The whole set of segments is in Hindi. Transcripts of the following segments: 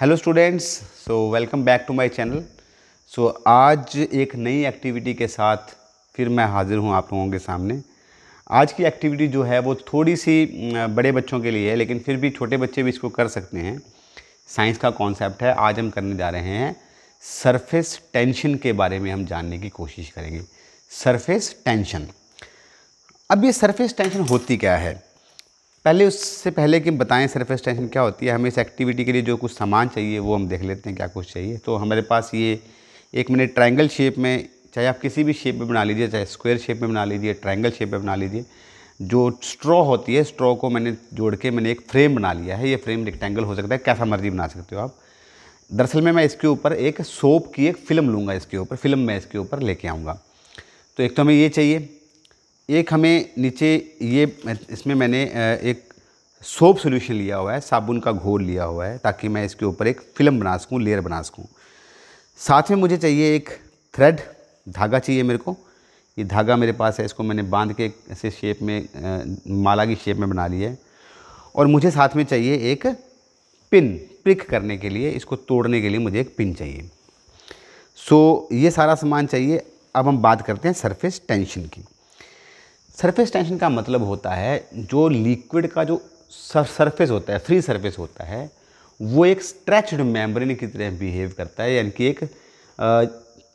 hello students so welcome back to my channel so आज एक नई एक्टिविटी के साथ फिर मैं हाज़िर हूँ आप लोगों के सामने आज की एक्टिविटी जो है वो थोड़ी सी बड़े बच्चों के लिए है लेकिन फिर भी छोटे बच्चे भी इसको कर सकते हैं साइंस का कॉन्सेप्ट है आज हम करने जा रहे हैं सरफेस टेंशन के बारे में हम जानने की कोशिश करेंगे सरफेस टेंशन अब ये सरफेस टेंशन होती क्या है पहले उससे पहले कि बताएं सरफेस टेंशन क्या होती है हमें इस एक्टिविटी के लिए जो कुछ सामान चाहिए वो हम देख लेते हैं क्या कुछ चाहिए तो हमारे पास ये एक मैंने ट्राइंगल शेप में चाहे आप किसी भी शेप में बना लीजिए चाहे स्क्वायर शेप में बना लीजिए ट्राइंगल शेप में बना लीजिए जो स्ट्रॉ होती है स्ट्रॉ को मैंने जोड़ के मैंने एक फ्रेम बना लिया है ये फ्रेम रिक्टेंगल हो सकता है कैसा मर्जी बना सकते हो आप दरअसल में मैं इसके ऊपर एक सोप की एक फ़िल्म लूँगा इसके ऊपर फिल्म मैं इसके ऊपर लेके आऊँगा तो एक तो हमें ये चाहिए एक हमें नीचे ये इसमें मैंने एक सोप सोल्यूशन लिया हुआ है साबुन का घोल लिया हुआ है ताकि मैं इसके ऊपर एक फिल्म बना सकूँ लेयर बना सकूँ साथ में मुझे चाहिए एक थ्रेड धागा चाहिए मेरे को ये धागा मेरे पास है इसको मैंने बांध के ऐसे शेप में आ, माला की शेप में बना लिया है और मुझे साथ में चाहिए एक पिन प्रिक करने के लिए इसको तोड़ने के लिए मुझे एक पिन चाहिए सो ये सारा सामान चाहिए अब हम बात करते हैं सरफेस टेंशन की सरफेस टेंशन का मतलब होता है जो लिक्विड का जो सरफेस होता है फ्री सरफेस होता है वो एक स्ट्रेच्ड मेम्ब्रेन की तरह बिहेव करता है यानी कि एक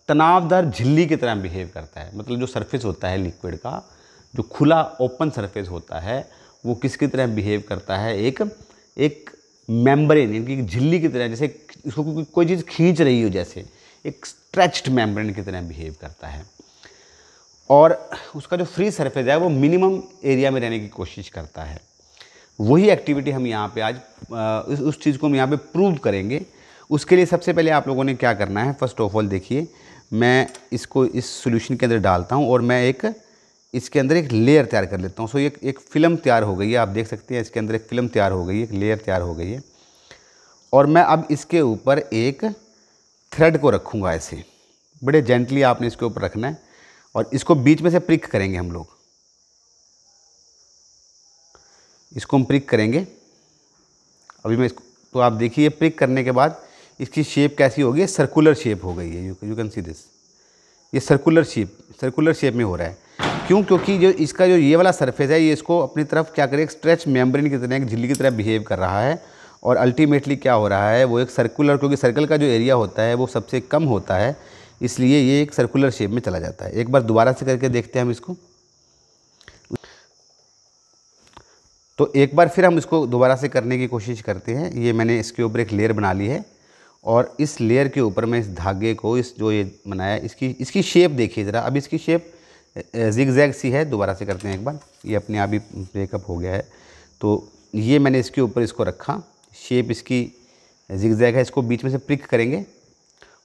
तनावदार झिल्ली की तरह बिहेव करता है मतलब जो सरफेस होता है लिक्विड का जो खुला ओपन सरफेस होता है वो किसकी तरह बिहेव करता है एक एक मेम्ब्रेन यानी कि झिल्ली की तरह जैसे इसको कोई चीज़ खींच रही हो जैसे एक स्ट्रेच्ड मेम्ब्रेन की तरह बिहेव करता है और उसका जो फ्री सरफेस है वो मिनिमम एरिया में रहने की कोशिश करता है वही एक्टिविटी हम यहाँ पे आज उस, उस चीज़ को हम यहाँ पे प्रूव करेंगे उसके लिए सबसे पहले आप लोगों ने क्या करना है फर्स्ट ऑफ ऑल देखिए मैं इसको इस सोल्यूशन के अंदर डालता हूँ और मैं एक इसके अंदर एक लेयर तैयार कर लेता हूँ सो एक एक फ़िल्म तैयार हो गई है आप देख सकते हैं इसके अंदर एक फ़िल्म तैयार हो गई है एक लेयर तैयार हो गई है और मैं अब इसके ऊपर एक थ्रेड को रखूँगा ऐसे बड़े जेंटली आपने इसके ऊपर रखना है और इसको बीच में से प्रिक करेंगे हम लोग इसको हम प्रिक करेंगे अभी मैं इसको तो आप देखिए प्रिक करने के बाद इसकी शेप कैसी हो गई सर्कुलर शेप हो गई है यू कैन सी दिस ये सर्कुलर शेप सर्कुलर शेप में हो रहा है क्यों क्योंकि जो इसका जो ये वाला सरफेस है ये इसको अपनी तरफ क्या करे स्ट्रेच मेम्ब्रेन की तरह एक झिल्ली की तरह बिहेव कर रहा है और अल्टीमेटली क्या हो रहा है वो एक सर्कुलर क्योंकि सर्कल का जो एरिया होता है वो सबसे कम होता है इसलिए ये एक सर्कुलर शेप में चला जाता है एक बार दोबारा से करके देखते हैं हम इसको तो एक बार फिर हम इसको दोबारा से करने की कोशिश करते हैं ये मैंने इसके ऊपर एक लेयर बना ली है और इस लेयर के ऊपर मैं इस धागे को इस जो ये बनाया इसकी इसकी शेप देखिए ज़रा अब इसकी शेप जिग जैग सी है दोबारा से करते हैं एक बार ये अपने आप ही ब्रेकअप हो गया है तो ये मैंने इसके ऊपर इसको रखा शेप इसकी जिग जैग है इसको बीच में से प्रिक करेंगे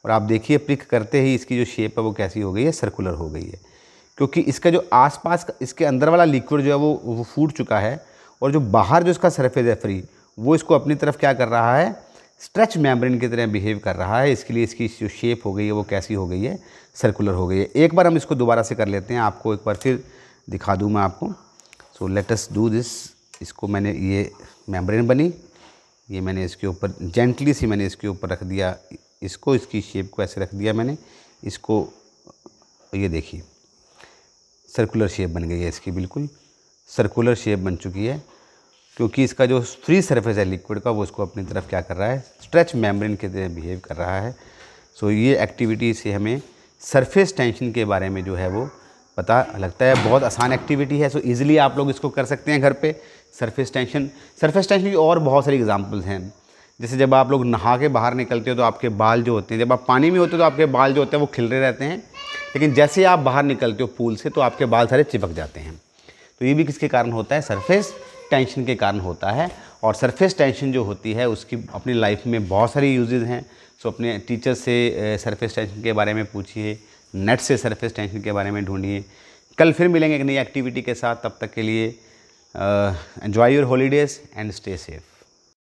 और आप देखिए प्रिक करते ही इसकी जो शेप है वो कैसी हो गई है सर्कुलर हो गई है क्योंकि इसका जो आसपास का इसके अंदर वाला लिक्विड जो है वो वो फूट चुका है और जो बाहर जो इसका सरफेस है फ्री वो इसको अपनी तरफ क्या कर रहा है स्ट्रेच मेम्ब्रेन की तरह बिहेव कर रहा है इसके लिए इसकी जो शेप हो गई है वो कैसी हो गई है सर्कुलर हो गई है एक बार हम इसको दोबारा से कर लेते हैं आपको एक बार फिर दिखा दूँ मैं आपको सो लेटस डू दिस इसको मैंने ये मेम्ब्रेन बनी ये मैंने इसके ऊपर जेंटली सी मैंने इसके ऊपर रख दिया इसको इसकी शेप को ऐसे रख दिया मैंने इसको ये देखिए सर्कुलर शेप बन गई है इसकी बिल्कुल सर्कुलर शेप बन चुकी है क्योंकि इसका जो फ्री सरफेस है लिक्विड का वो उसको अपनी तरफ क्या कर रहा है स्ट्रेच मेम्ब्रेन के तरह बिहेव कर रहा है सो so, ये एक्टिविटी से हमें सरफेस टेंशन के बारे में जो है वो पता लगता है बहुत आसान एक्टिविटी है सो so, ईज़िली आप लोग इसको कर सकते हैं घर पे सरफेस टेंशन सरफेस टेंशन की और बहुत सारी एग्जांपल्स हैं जैसे जब आप लोग नहा के बाहर निकलते हो तो आपके बाल जो होते हैं जब आप पानी में होते हो तो आपके बाल जो होते हैं वो खिलरे रहते हैं लेकिन जैसे आप बाहर निकलते हो पूल से तो आपके बाल सारे चिपक जाते हैं तो ये भी किसके कारण होता है सरफेस टेंशन के कारण होता है और सरफेस टेंशन जो होती है उसकी अपनी लाइफ में बहुत सारी यूजेज हैं सो अपने टीचर से सरफेस टेंशन के बारे में पूछिए नेट से सरफेस टेंशन के बारे में ढूंढिए कल फिर मिलेंगे एक नई एक्टिविटी के साथ तब तक के लिए enjoy your holidays and stay safe